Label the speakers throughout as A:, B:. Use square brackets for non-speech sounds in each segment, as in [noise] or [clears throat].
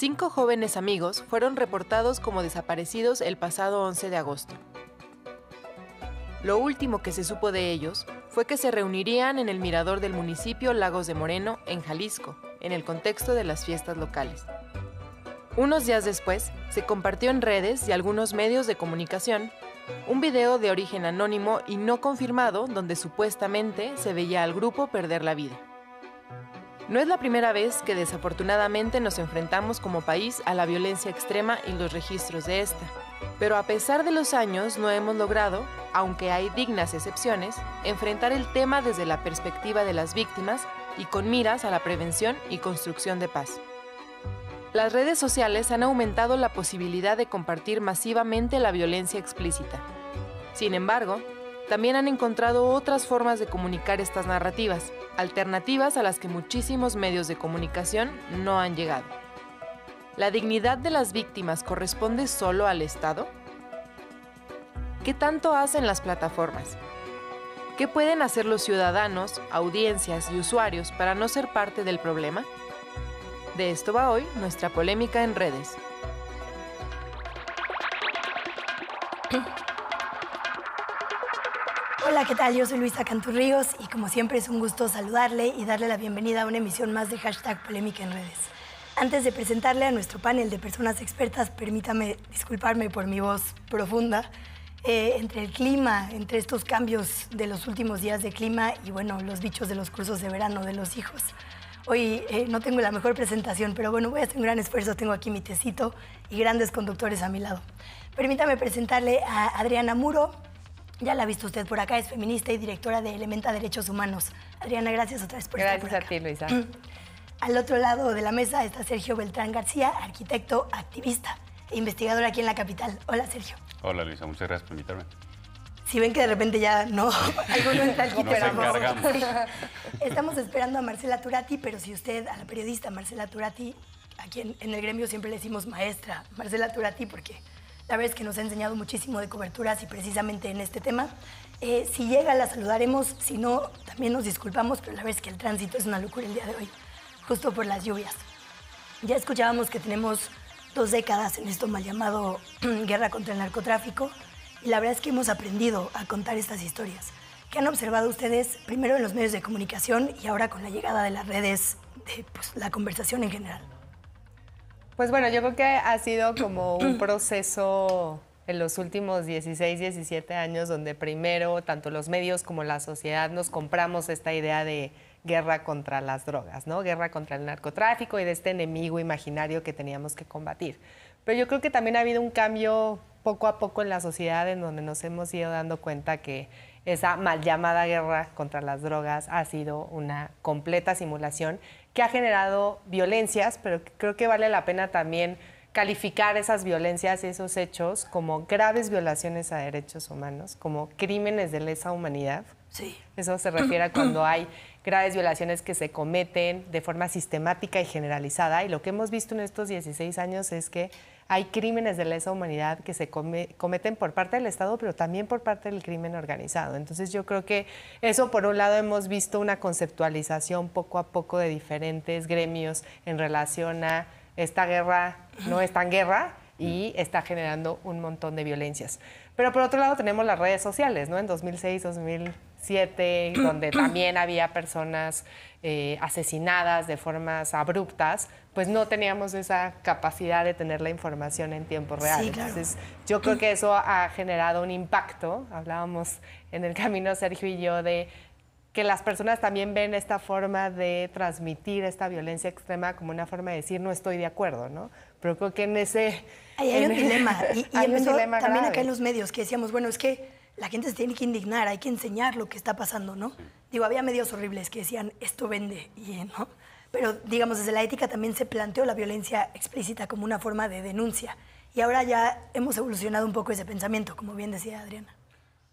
A: Cinco jóvenes amigos fueron reportados como desaparecidos el pasado 11 de agosto. Lo último que se supo de ellos fue que se reunirían en el mirador del municipio Lagos de Moreno, en Jalisco, en el contexto de las fiestas locales. Unos días después, se compartió en redes y algunos medios de comunicación un video de origen anónimo y no confirmado donde supuestamente se veía al grupo perder la vida. No es la primera vez que desafortunadamente nos enfrentamos como país a la violencia extrema y los registros de esta. Pero a pesar de los años no hemos logrado, aunque hay dignas excepciones, enfrentar el tema desde la perspectiva de las víctimas y con miras a la prevención y construcción de paz. Las redes sociales han aumentado la posibilidad de compartir masivamente la violencia explícita. Sin embargo, también han encontrado otras formas de comunicar estas narrativas, alternativas a las que muchísimos medios de comunicación no han llegado. ¿La dignidad de las víctimas corresponde solo al Estado? ¿Qué tanto hacen las plataformas? ¿Qué pueden hacer los ciudadanos, audiencias y usuarios para no ser parte del problema? De esto va hoy nuestra polémica en redes. Hola, ¿qué tal? Yo soy Luisa
B: Canturríos y como siempre es un gusto saludarle y darle la bienvenida a una emisión más de hashtag Polémica en redes. Antes de presentarle a nuestro panel de personas expertas, permítame disculparme por mi voz profunda. Eh, entre el clima, entre estos cambios de los últimos días de clima y bueno, los bichos de los cursos de verano de los hijos. Hoy eh, no tengo la mejor presentación, pero bueno, voy a hacer un gran esfuerzo. Tengo aquí mi tecito y grandes conductores a mi lado. Permítame presentarle a Adriana Muro, ya la ha visto usted por acá, es feminista y directora de Elementa Derechos Humanos. Adriana, gracias otra vez por estar Gracias a ti, Luisa. [clears throat] Al otro lado de la mesa está Sergio Beltrán García, arquitecto, activista e investigador aquí en la capital. Hola, Sergio.
C: Hola, Luisa, muchas gracias por invitarme.
B: Si ven que de repente ya no, alguno está aquí, pero Estamos esperando a Marcela Turati, pero si usted, a la periodista Marcela Turati, aquí quien en el gremio siempre le decimos maestra, Marcela Turati, porque la verdad es que nos ha enseñado muchísimo de coberturas y precisamente en este tema. Eh, si llega, la saludaremos. Si no, también nos disculpamos, pero la verdad es que el tránsito es una locura el día de hoy, justo por las lluvias. Ya escuchábamos que tenemos dos décadas en esto mal llamado [clears throat] guerra contra el narcotráfico y la verdad es que hemos aprendido a contar estas historias. ¿Qué han observado ustedes primero en los medios de comunicación y ahora con la llegada de las redes de pues, la conversación en general?
D: Pues bueno, yo creo que ha sido como un proceso en los últimos 16, 17 años donde primero tanto los medios como la sociedad nos compramos esta idea de guerra contra las drogas, ¿no? Guerra contra el narcotráfico y de este enemigo imaginario que teníamos que combatir. Pero yo creo que también ha habido un cambio poco a poco en la sociedad en donde nos hemos ido dando cuenta que esa mal llamada guerra contra las drogas ha sido una completa simulación que ha generado violencias, pero creo que vale la pena también calificar esas violencias y esos hechos como graves violaciones a derechos humanos, como crímenes de lesa humanidad. Sí. Eso se refiere a cuando hay graves violaciones que se cometen de forma sistemática y generalizada. Y lo que hemos visto en estos 16 años es que hay crímenes de lesa humanidad que se cometen por parte del Estado, pero también por parte del crimen organizado. Entonces yo creo que eso, por un lado, hemos visto una conceptualización poco a poco de diferentes gremios en relación a esta guerra no es tan guerra y está generando un montón de violencias. Pero por otro lado tenemos las redes sociales, ¿no? En 2006, 2007, donde [clears throat] también había personas eh, asesinadas de formas abruptas pues no teníamos esa capacidad de tener la información en tiempo real. Sí, claro. Entonces, yo creo que eso ha generado un impacto. Hablábamos en el camino, Sergio y yo, de que las personas también ven esta forma de transmitir esta violencia extrema como una forma de decir no estoy de acuerdo, ¿no? Pero creo que en ese...
B: Ahí [laughs] hay un dilema. Y, y también acá en los medios que decíamos, bueno, es que la gente se tiene que indignar, hay que enseñar lo que está pasando, ¿no? Digo, había medios horribles que decían esto vende y, ¿no? pero digamos, desde la ética también se planteó la violencia explícita como una forma de denuncia. Y ahora ya hemos evolucionado un poco ese pensamiento, como bien decía Adriana.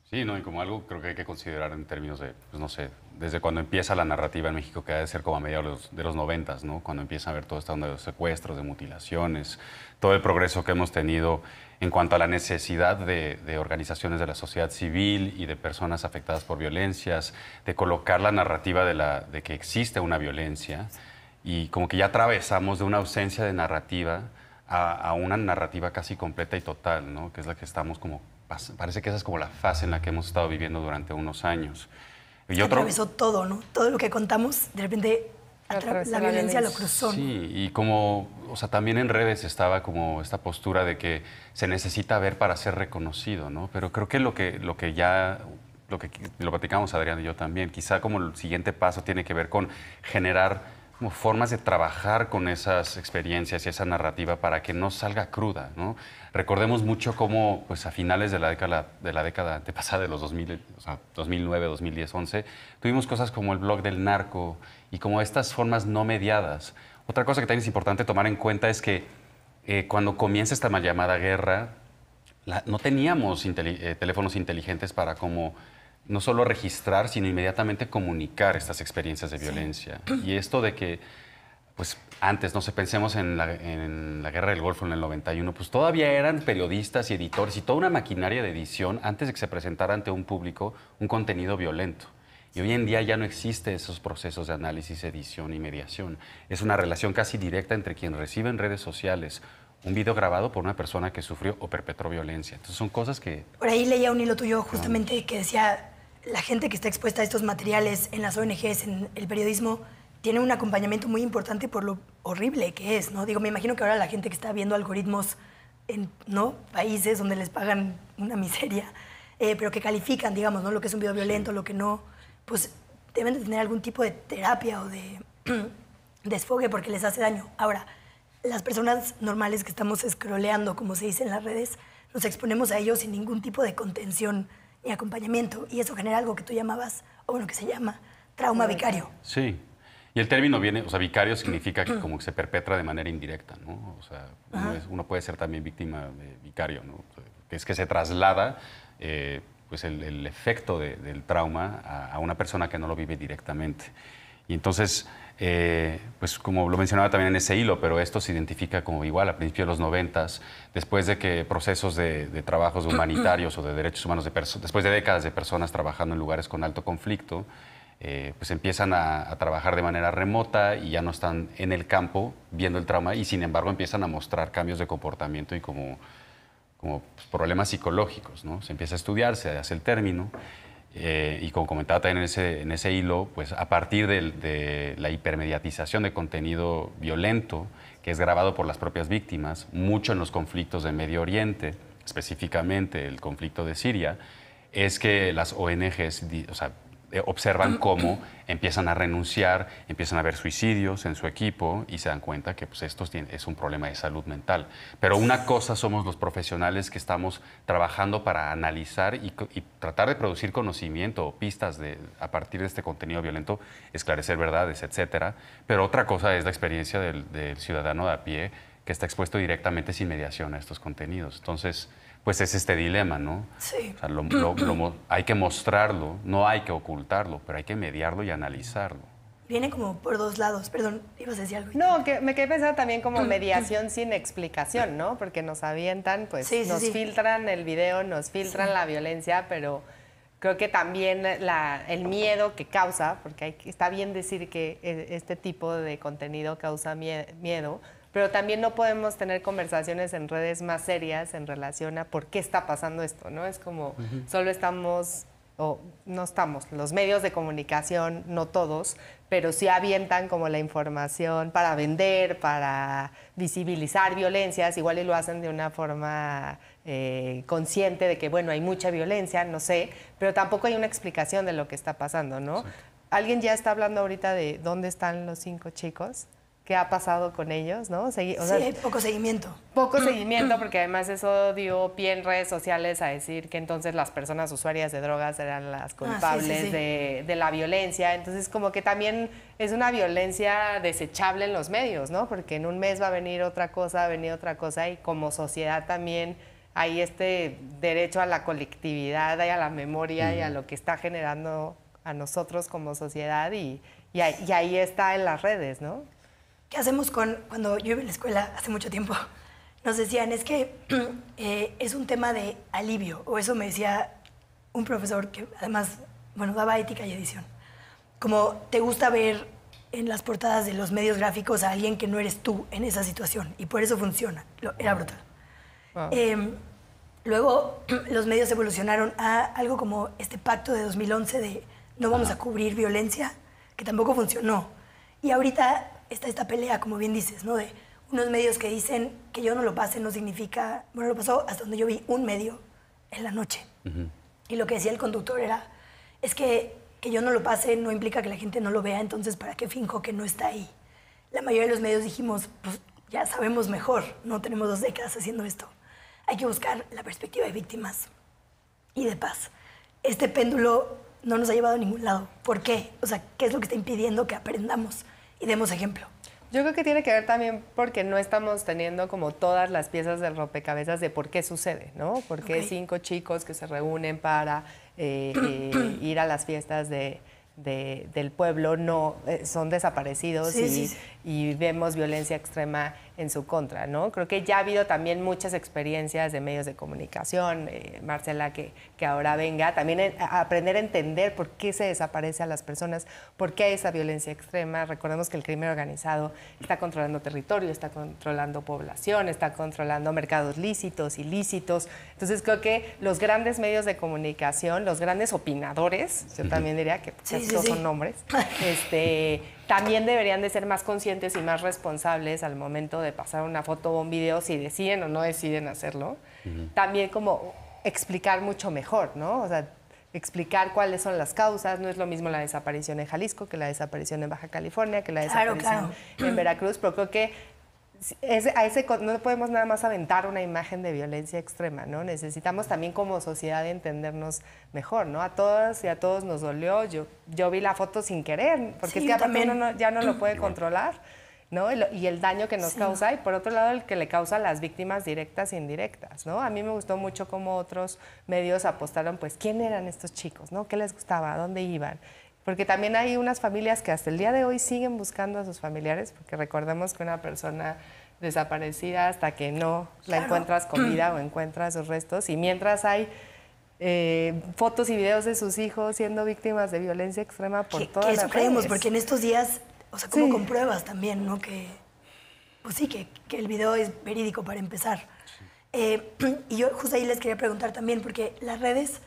C: Sí, no, y como algo creo que hay que considerar en términos de, pues no sé, desde cuando empieza la narrativa en México, que ha de ser como a mediados de los noventas, ¿no? cuando empieza a ver todo onda de los secuestros, de mutilaciones, todo el progreso que hemos tenido en cuanto a la necesidad de, organizaciones de la sociedad civil y de personas afectadas por violencias, de colocar la narrativa de, la, de que existe una violencia y como que ya atravesamos de una ausencia de narrativa a, a una narrativa casi completa y total, ¿no? que es la que estamos como, parece que esa es como la fase en la que hemos estado viviendo durante unos años. Y otro... Atravesó
B: todo, ¿no? Todo lo que contamos, de repente la, violencia lo cruzó.
C: Sí, y como, o sea, también en redes estaba como esta postura de que se necesita ver para ser reconocido, ¿no? Pero creo que lo que, lo que ya, lo que lo platicamos Adrián y yo también, quizá como el siguiente paso tiene que ver con generar como formas de trabajar con esas experiencias y esa narrativa para que no salga cruda. Recordemos mucho cómo pues, a finales de la década, de la década pasada de los 2000, o sea, 2009, 2010, 11, tuvimos cosas como el blog del narco y como estas formas no mediadas. Otra cosa que también es importante tomar en cuenta es que eh, cuando comienza esta mal llamada guerra, no teníamos eh, teléfonos inteligentes para cómo no solo registrar, sino inmediatamente comunicar estas experiencias de violencia. Y esto de que, pues antes, no sé, pensemos en la, guerra del Golfo en el 91, pues todavía eran periodistas y editores y toda una maquinaria de edición antes de que se presentara ante un público un contenido violento. Y hoy en día ya no existe esos procesos de análisis, edición y mediación. Es una relación casi directa entre quien recibe en redes sociales un video grabado por una persona que sufrió o perpetró violencia. Entonces son cosas que...
B: Por ahí leía un hilo tuyo justamente que decía la gente que está expuesta a estos materiales en las ONGs, en el periodismo, tiene un acompañamiento muy importante por lo horrible que es, ¿no? Digo, me imagino que ahora la gente que está viendo algoritmos en ¿no? países donde les pagan una miseria, eh, pero que califican, digamos, ¿no? Lo que es un video violento, lo que no, pues deben de tener algún tipo de terapia o de [clears throat] desfogue porque les hace daño. Ahora, las personas normales que estamos escroleando, como se dice en las redes, nos exponemos a ellos sin ningún tipo de contención y acompañamiento. Y eso genera algo que tú llamabas, o bueno, que se llama trauma vicario.
C: Sí. Y el término viene, o sea, vicario significa que como que se perpetra de manera indirecta, ¿no? O sea, uno, puede ser también víctima de vicario, ¿no? Es que se traslada eh, pues el, efecto del trauma a, una persona que no lo vive directamente. Y entonces eh, pues como lo mencionaba también en ese hilo, pero esto se identifica como igual a principios de los noventas, después de que procesos de, trabajos mm, mm. humanitarios o de derechos humanos, de después de décadas de personas trabajando en lugares con alto conflicto, eh, pues empiezan a, trabajar de manera remota y ya no están en el campo viendo el trauma y sin embargo empiezan a mostrar cambios de comportamiento y como, como pues, problemas psicológicos, ¿no? Se empieza a estudiar, se hace el término eh, y como comentaba también en ese, en ese hilo, pues a partir de, la hipermediatización de contenido violento que es grabado por las propias víctimas, mucho en los conflictos de Medio Oriente, específicamente el conflicto de Siria, es que las ONGs, o eh, observan cómo empiezan a renunciar, empiezan a ver suicidios en su equipo y se dan cuenta que pues, esto es un problema de salud mental. Pero una cosa somos los profesionales que estamos trabajando para analizar y, tratar de producir conocimiento o pistas de, a partir de este contenido violento, esclarecer verdades, etc. Pero otra cosa es la experiencia del, del ciudadano de a pie que está expuesto directamente sin mediación a estos contenidos. Entonces, pues es este dilema, ¿no? Sí. hay que mostrarlo, no hay que ocultarlo, pero hay que mediarlo y analizarlo.
B: Viene como por dos lados, perdón, ibas a decir algo. No, que me quedé
D: pensando también como mm. mediación sin explicación, ¿no? Porque nos avientan, pues nos filtran el video, nos filtran la violencia, pero creo que también el miedo que causa, porque está bien decir que eh, este tipo de contenido causa miedo, pero también no podemos tener conversaciones en redes más serias en relación a por qué está pasando esto, ¿no? Es como solo estamos o no estamos, los medios de comunicación, no todos, pero sí avientan como la información para vender, para visibilizar violencias, igual y lo hacen de una forma eh, consciente de que, bueno, hay mucha violencia, no sé, pero tampoco hay una explicación de lo que está pasando, ¿no? Alguien ya está hablando ahorita de dónde están los cinco chicos qué ha pasado con ellos, ¿no? sí, hay poco seguimiento. Poco mm, seguimiento, mm. porque además eso dio pie en redes sociales a decir que entonces las personas usuarias de drogas eran las ah, culpables De, la violencia. Entonces, como que también es una violencia desechable en los medios, ¿no? Porque en un mes va a venir otra cosa, va a venir otra cosa, y como sociedad también hay este derecho a la colectividad a la memoria y a mm. lo que está generando a nosotros como sociedad, y, y ahí está en las redes, ¿no?
B: ¿Qué hacemos con, cuando yo iba a la escuela hace mucho tiempo? [laughs] Nos decían, es que [clears throat] eh, es un tema de alivio, o eso me decía un profesor que además, bueno, daba ética y edición. Como te gusta ver en las portadas de los medios gráficos a alguien que no eres tú en esa situación, y por eso funciona. Lo, era brutal. Em, luego [clears throat] los medios evolucionaron a algo como este pacto de 2011 de no vamos a cubrir violencia, que tampoco funcionó. Y ahorita está esta pelea, como bien dices, ¿no? De unos medios que dicen que yo no lo pase no significa, bueno, lo pasó hasta donde yo vi un medio en la noche. Y lo que decía el conductor era, es que que yo no lo pase no implica que la gente no lo vea, entonces ¿para qué finjo que no está ahí? La mayoría de los medios dijimos, pues ya sabemos mejor, no tenemos dos décadas haciendo esto. Hay que buscar la perspectiva de víctimas y de paz. Este péndulo no nos ha llevado a ningún lado. ¿Por qué? O sea, ¿qué es lo que está impidiendo que aprendamos? y demos ejemplo. Yo creo que tiene que ver
D: también porque no estamos teniendo como todas las piezas del rompecabezas de por qué sucede, ¿no? Por qué cinco chicos que se reúnen para eh, eh, ir a las fiestas del pueblo no eh, son desaparecidos y, y vemos violencia extrema en su contra, ¿no? Creo que ya ha habido también muchas experiencias de medios de comunicación, eh, Marcela, que, que ahora venga, también aprender a entender por qué se desaparece a las personas, por qué hay esa violencia extrema. Recordemos que el crimen organizado está controlando territorio, está controlando población, está controlando mercados lícitos, ilícitos. Entonces creo que los grandes medios de comunicación, los grandes opinadores, yo también diría que estos son nombres, [laughs] este, también deberían de ser más conscientes y más responsables al momento de pasar una foto o un video, si deciden o no deciden hacerlo. También como explicar mucho mejor, ¿no? O sea, explicar cuáles son las causas. No es lo mismo la desaparición en Jalisco que la desaparición en Baja California, que la desaparición en Veracruz, pero creo que a ese, no podemos nada más aventar una imagen de violencia extrema, ¿no? Necesitamos también como sociedad entendernos mejor, ¿no? A todas y a todos nos dolió. Yo, yo vi la foto sin querer, porque también. ya no lo puede controlar, ¿no? Y, el daño que nos causa, y por otro lado el que le causa a las víctimas directas e indirectas, ¿no? A mí me gustó mucho cómo otros medios apostaron, pues, quién eran estos chicos, ¿no? ¿Qué les gustaba? dónde iban? Porque también hay unas familias que hasta el día de hoy siguen buscando a sus familiares, porque recordemos que una persona desaparecida hasta que no la encuentras con vida o [clears throat] encuentras sus restos. Y mientras hay eh, fotos y videos de sus hijos siendo víctimas de violencia extrema
B: por todo todas eso creemos, porque en estos días, o sea, como compruebas también, no? Que, pues sí, que, el video es verídico para empezar. Eh, [clears throat] y yo justo ahí les quería preguntar también, porque las redes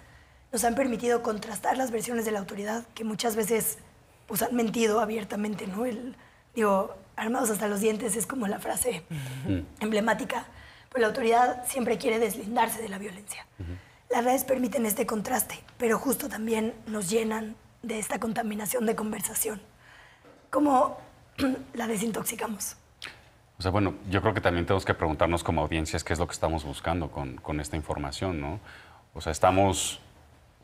B: nos han permitido contrastar las versiones de la autoridad que muchas veces pues, han mentido abiertamente, ¿no? El, digo, armados hasta los dientes es como la frase [laughs] emblemática, Pues la autoridad siempre quiere deslindarse de la violencia. Las redes permiten este contraste, pero justo también nos llenan de esta contaminación de conversación. ¿Cómo [clears throat] la desintoxicamos?
C: O sea, bueno, yo creo que también tenemos que preguntarnos como audiencias qué es lo que estamos buscando con, con esta información, ¿no? O sea, estamos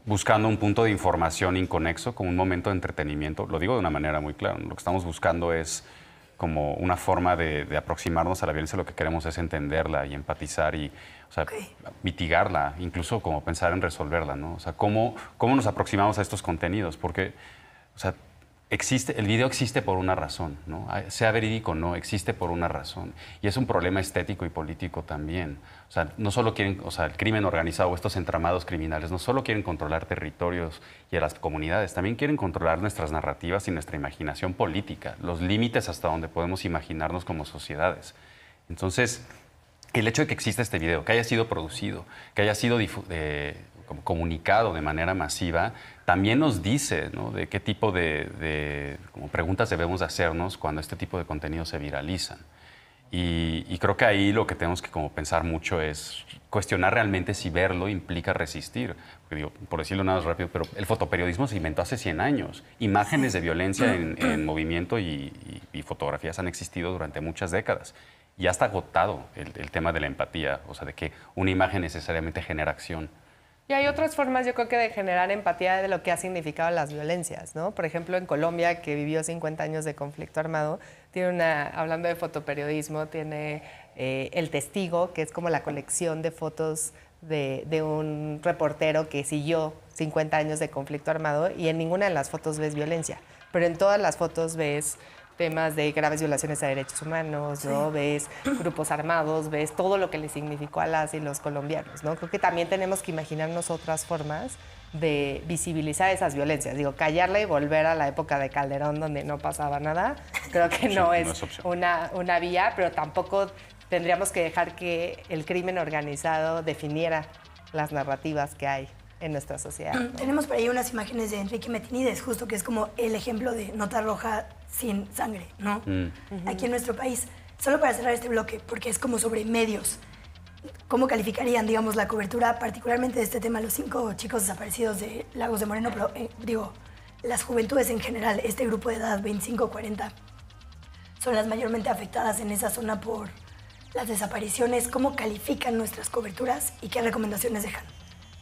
C: buscando un punto de información inconexo, como un momento de entretenimiento. Lo digo de una manera muy clara. Lo que estamos buscando es como una forma de, aproximarnos a la violencia. Lo que queremos es entenderla y empatizar y mitigarla, incluso como pensar en resolverla. ¿no? O sea, ¿cómo, ¿cómo nos aproximamos a estos contenidos? Porque o sea, existe, el video existe por una razón, ¿no? Ah, sea verídico o no, existe por una razón. Y es un problema estético y político también. O sea, no solo quieren, o sea, el crimen organizado o estos entramados criminales no solo quieren controlar territorios y a las comunidades, también quieren controlar nuestras narrativas y nuestra imaginación política, los límites hasta donde podemos imaginarnos como sociedades. Entonces, el hecho de que exista este video, que haya sido producido, que haya sido eh, comunicado de manera masiva, también nos dice de qué tipo de, preguntas debemos hacernos cuando este tipo de contenido se viralizan. Y, creo que ahí lo que tenemos que pensar mucho es cuestionar realmente si verlo implica resistir. por decirlo nada más rápido, pero el fotoperiodismo se inventó hace 100 años. Imágenes de violencia en, movimiento y, fotografías han existido durante muchas décadas. Ya está agotado el, el tema de la empatía, o sea, de que una imagen necesariamente genera acción.
D: Y hay otras formas, yo creo que de generar empatía de lo que ha significado las violencias, ¿no? Por ejemplo, en Colombia, que vivió 50 años de conflicto armado, tiene una, hablando de fotoperiodismo, tiene eh, El Testigo, que es como la colección de fotos de, de, un reportero que siguió 50 años de conflicto armado y en ninguna de las fotos ves violencia, pero en todas las fotos ves temas de graves violaciones a derechos humanos, Ves grupos armados, ves todo lo que le significó a las y los colombianos, Creo que también tenemos que imaginarnos otras formas de visibilizar esas violencias. Digo, callarla y volver a la época de Calderón donde no pasaba nada, creo que no es, una, vía, pero tampoco tendríamos que dejar que el crimen organizado definiera las narrativas que hay en nuestra sociedad.
B: Tenemos por ahí unas imágenes de Enrique Metinides, justo que es como el ejemplo de nota roja sin sangre, ¿no? Mm. Aquí en nuestro país. Solo para cerrar este bloque, porque es como sobre medios. ¿Cómo calificarían, digamos, la cobertura particularmente de este tema los cinco chicos desaparecidos de Lagos de Moreno, pero eh, digo, las juventudes en general, este grupo de edad 25-40, son las mayormente afectadas en esa zona por las desapariciones? ¿Cómo califican nuestras coberturas y qué recomendaciones dejan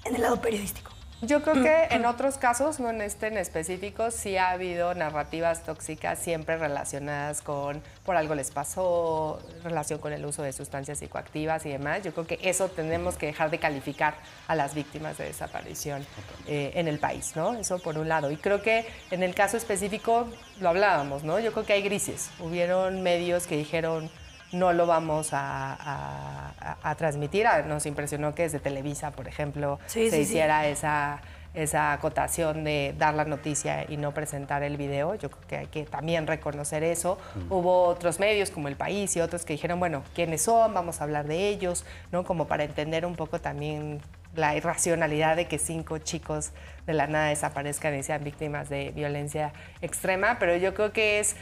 B: en el lado periodístico? Yo creo que en
D: otros casos, no en este en específico, sí ha habido narrativas tóxicas siempre relacionadas con por algo les pasó, relación con el uso de sustancias psicoactivas y demás. Yo creo que eso tenemos que dejar de calificar a las víctimas de desaparición eh, en el país, ¿no? Eso por un lado. Y creo que en el caso específico lo hablábamos, ¿no? Yo creo que hay grises. Hubieron medios que dijeron no lo vamos a, transmitir. Ah, nos impresionó que desde Televisa, por ejemplo, se hiciera esa esa acotación de dar la noticia y no presentar el video. Yo creo que hay que también reconocer eso. Mm. Hubo otros medios como El País y otros que dijeron, bueno, ¿quiénes son? Vamos a hablar de ellos, ¿no? Como para entender un poco también la irracionalidad de que cinco chicos de la nada desaparezcan y sean víctimas de violencia extrema, pero yo creo que es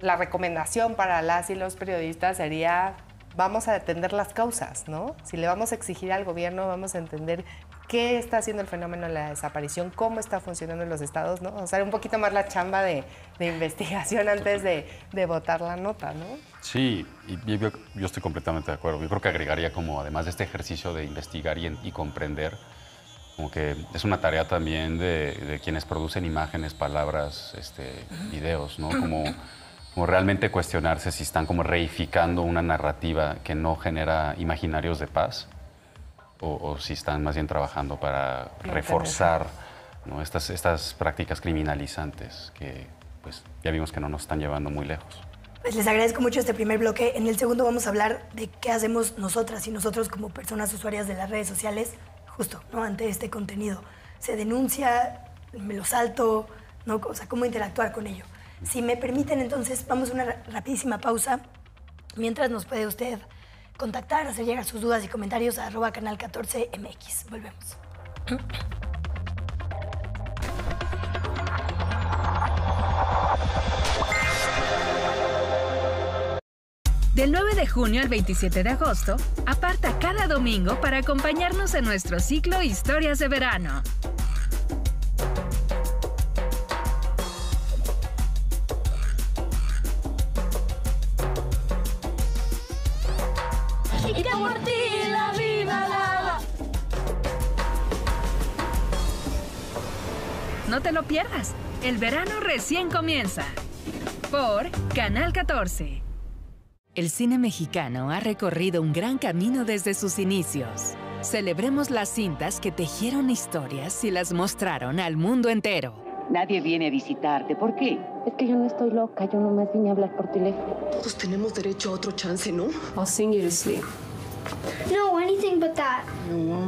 D: la recomendación para las y los periodistas sería, vamos a atender las causas, ¿no? Si le vamos a exigir al gobierno, vamos a entender qué está haciendo el fenómeno de la desaparición, cómo está funcionando en los estados, ¿no? O sea, un poquito más la chamba de, investigación antes de, votar la nota, ¿no?
C: Sí, y yo, estoy completamente de acuerdo. Yo creo que agregaría como, además de este ejercicio de investigar y, comprender, como que es una tarea también de, quienes producen imágenes, palabras, este, videos, ¿no? Como como realmente cuestionarse si están como reificando una narrativa que no genera imaginarios de paz o, si están más bien trabajando para reforzar Estas, estas prácticas criminalizantes que pues ya vimos que no nos están llevando muy lejos.
B: Pues les agradezco mucho este primer bloque. En el segundo vamos a hablar de qué hacemos nosotras y nosotros como personas usuarias de las redes sociales justo ¿no? ante este contenido. Se denuncia, me lo salto, ¿no? o sea, cómo interactuar con ello. Si me permiten, entonces vamos a una rapidísima pausa. Mientras nos puede usted contactar, hacer llegar sus dudas y comentarios a arroba canal 14mx. Volvemos.
A: Del 9 de junio al 27 de agosto, aparta cada domingo para acompañarnos en nuestro ciclo Historias de Verano. El verano recién comienza. Por Canal 14. El cine mexicano ha recorrido un gran camino desde sus inicios. Celebremos las cintas que tejieron historias y las mostraron al mundo entero. Nadie viene a visitarte. ¿Por qué? Es que yo no estoy loca. Yo nomás vine a hablar por teléfono. Todos tenemos derecho a otro chance, ¿no? I'll sing you sleep. No, anything but that. No,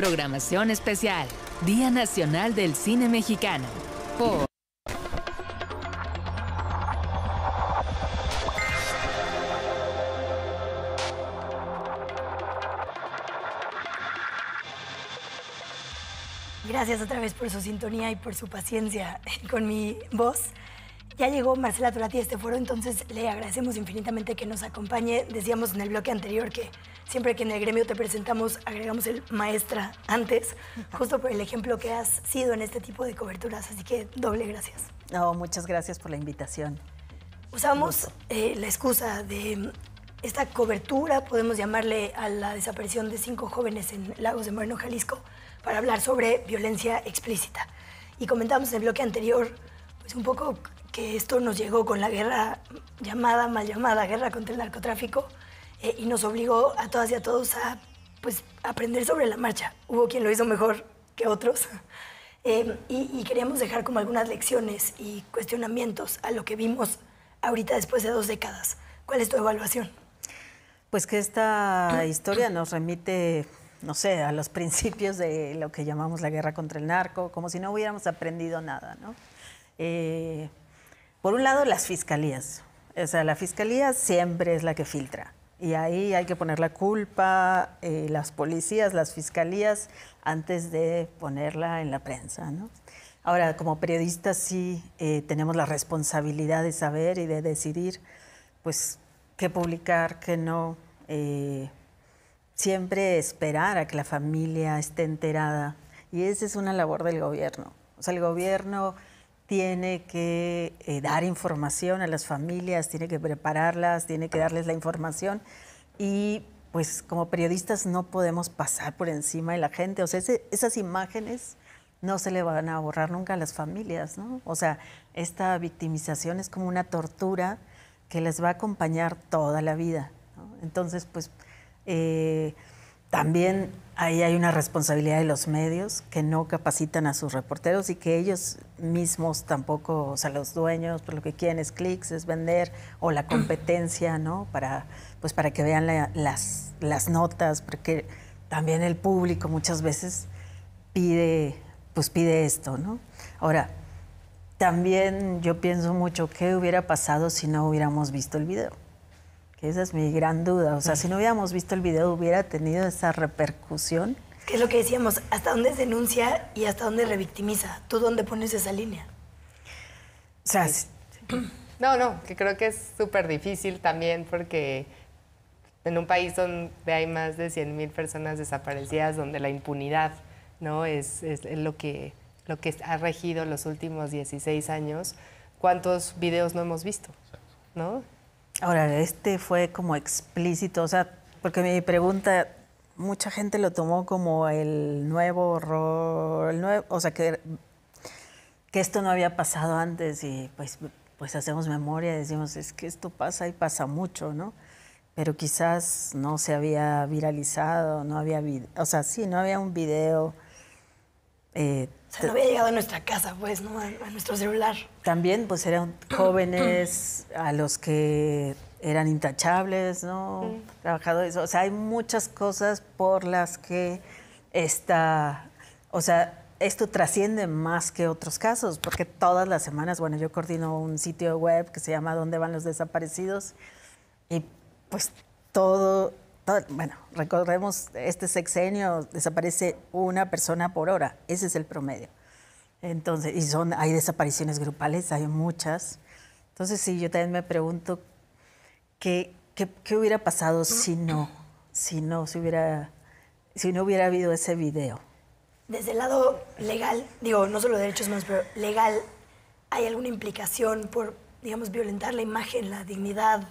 A: Programación especial. Día Nacional del Cine Mexicano.
B: Gracias otra vez por su sintonía y por su paciencia [laughs] con mi voz. Ya llegó Marcela Turati a este foro, entonces le agradecemos infinitamente que nos acompañe. Decíamos en el bloque anterior que siempre que en el gremio te presentamos, agregamos el maestra antes, [laughs] justo por el ejemplo que has sido en este tipo de coberturas. Así que doble gracias.
E: No, muchas gracias por la invitación.
B: Usamos eh, la excusa de esta cobertura, podemos llamarle a la desaparición de cinco jóvenes en Lagos de Moreno, Jalisco, para hablar sobre violencia explícita. Y comentamos en el bloque anterior, pues un poco que esto nos llegó con la guerra llamada, mal llamada guerra contra el narcotráfico eh, y nos obligó a todas y a todos a pues, aprender sobre la marcha. Hubo quien lo hizo mejor que otros [laughs] eh, y, queríamos dejar como algunas lecciones y cuestionamientos a lo que vimos ahorita después de dos décadas. ¿Cuál es tu evaluación?
E: Pues que esta [clears throat] historia nos remite, no sé, a los principios de lo que llamamos la guerra contra el narco, como si no hubiéramos aprendido nada, ¿no? Eh, por un lado, las fiscalías. O sea, la fiscalía siempre es la que filtra. Y ahí hay que poner la culpa, eh, las policías, las fiscalías, antes de ponerla en la prensa, Ahora, como periodistas sí eh, tenemos la responsabilidad de saber y de decidir, pues, qué publicar, qué no. Eh, siempre esperar a que la familia esté enterada. Y esa es una labor del gobierno. O sea, el gobierno tiene que eh, dar información a las familias, tiene que prepararlas, tiene que darles la información y pues como periodistas no podemos pasar por encima de la gente, o sea, esas imágenes no se le van a borrar nunca a las familias, ¿no? O sea, esta victimización es como una tortura que les va a acompañar toda la vida. Entonces, pues eh, también ahí hay una responsabilidad de los medios que no capacitan a sus reporteros y que ellos mismos tampoco, o sea, los dueños, por pues, lo que quieren es clics, es vender, o la [clears throat] competencia, ¿no? Para, pues para que vean las, las notas, porque también el público muchas veces pide, pues pide esto, ¿no? Ahora, también yo pienso mucho qué hubiera pasado si no hubiéramos visto el video esa es mi gran duda. O sea, mm. si no hubiéramos visto el video, hubiera tenido esa repercusión.
B: Que es lo que decíamos, hasta dónde se denuncia y hasta dónde revictimiza. ¿Tú dónde pones esa línea?
E: O sea,
D: [clears throat] no, no, que creo que es súper difícil también porque en un país donde hay más de mil personas desaparecidas, donde la impunidad no es, lo, que, lo que ha regido los últimos 16 años, ¿cuántos videos no
E: hemos visto? ¿no? Ahora, este fue como explícito, o sea, porque mi pregunta, mucha gente lo tomó como el nuevo horror, el nuevo, o sea, que, que esto no había pasado antes y pues, pues, hacemos memoria, y decimos, es que esto pasa y pasa mucho, ¿no? Pero quizás no se había viralizado, no había, o sea, sí, no había un video se eh, o no había llegado a nuestra
B: casa, pues, ¿no? A, nuestro celular.
E: También, pues, eran [clears throat] jóvenes a los que eran intachables, ¿no? Trabajadores. O sea, hay muchas cosas por las que esta... O sea, esto trasciende más que otros casos, porque todas las semanas, bueno, yo coordino un sitio web que se llama ¿Dónde van los desaparecidos? Y pues todo bueno, recordemos este sexenio, desaparece una persona por hora, ese es el promedio. Entonces, y son, hay desapariciones grupales, hay muchas. Entonces, sí, yo también me pregunto qué, hubiera pasado si no, si no, hubiera, si no hubiera habido ese video.
B: Desde el lado legal, digo, no solo derechos más, pero legal, ¿hay alguna implicación por, digamos, violentar la imagen, la dignidad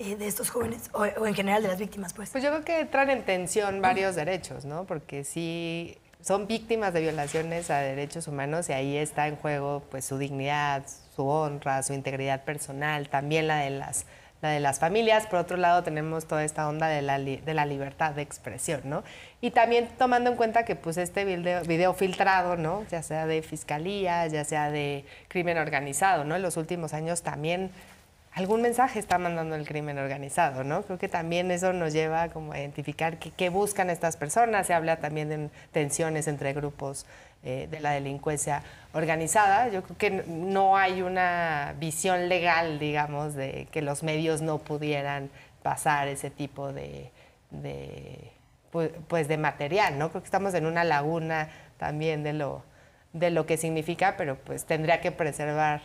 B: eh, de estos jóvenes o, en general de las víctimas?
D: Pues? pues yo creo que entran en tensión varios derechos, ¿no? Porque sí son víctimas de violaciones a derechos humanos y ahí está en juego pues su dignidad, su honra, su integridad personal, también la de las la de las familias, por otro lado tenemos toda esta onda de la, de la libertad de expresión, ¿no? Y también tomando en cuenta que pues este video, video, filtrado, ¿no? Ya sea de fiscalía, ya sea de crimen organizado, ¿no? En los últimos años también algún mensaje está mandando el crimen organizado, ¿no? Creo que también eso nos lleva como a identificar qué buscan estas personas. Se habla también de tensiones entre grupos eh, de la delincuencia organizada. Yo creo que no hay una visión legal, digamos, de que los medios no pudieran pasar ese tipo de, pues, pues, de material, ¿no? Creo que estamos en una laguna también de lo, de lo que significa, pero pues tendría que preservar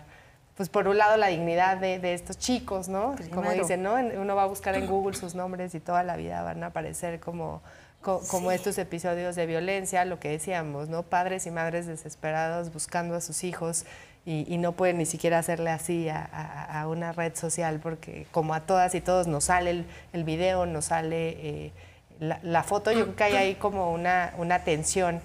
D: pues por un lado la dignidad de, estos chicos, ¿no? Como dicen, ¿no? Uno va a buscar en Google sus nombres y toda la vida van a aparecer como, como estos episodios de violencia, lo que decíamos, ¿no? Padres y madres desesperados buscando a sus hijos y, no pueden ni siquiera hacerle así a, una red social porque como a todas y todos nos sale el, video, nos sale eh, la, foto, yo creo que hay ahí como una, una tensión.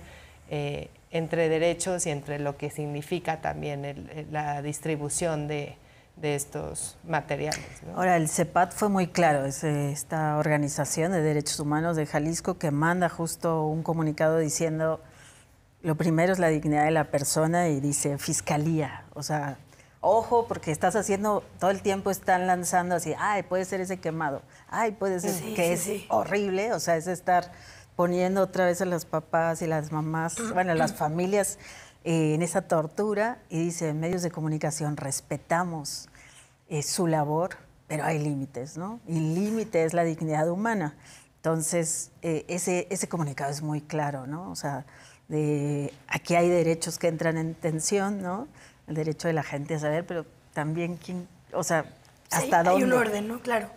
D: Eh, entre derechos y entre lo que significa también la distribución de, de estos materiales. Ahora,
E: el CEPAT fue muy claro, es eh, esta organización de derechos humanos de Jalisco que manda justo un comunicado diciendo, lo primero es la dignidad de la persona y dice fiscalía, o sea, ojo, porque estás haciendo, todo el tiempo están lanzando así, ay, puede ser ese quemado, ay, puede ser, que es horrible, o sea, es estar poniendo otra vez a los papás y las mamás, bueno, a las [clears throat] familias eh, en esa tortura y dice, medios de comunicación, respetamos eh, su labor, pero hay límites, ¿no? Y límite es la dignidad humana. Entonces, eh, ese, ese comunicado es muy claro, ¿no? O sea, de, aquí hay derechos que entran en tensión, ¿no? El derecho de la gente a saber, pero también quién, o sea, hasta dónde. Hay un orden,
B: ¿no? Claro.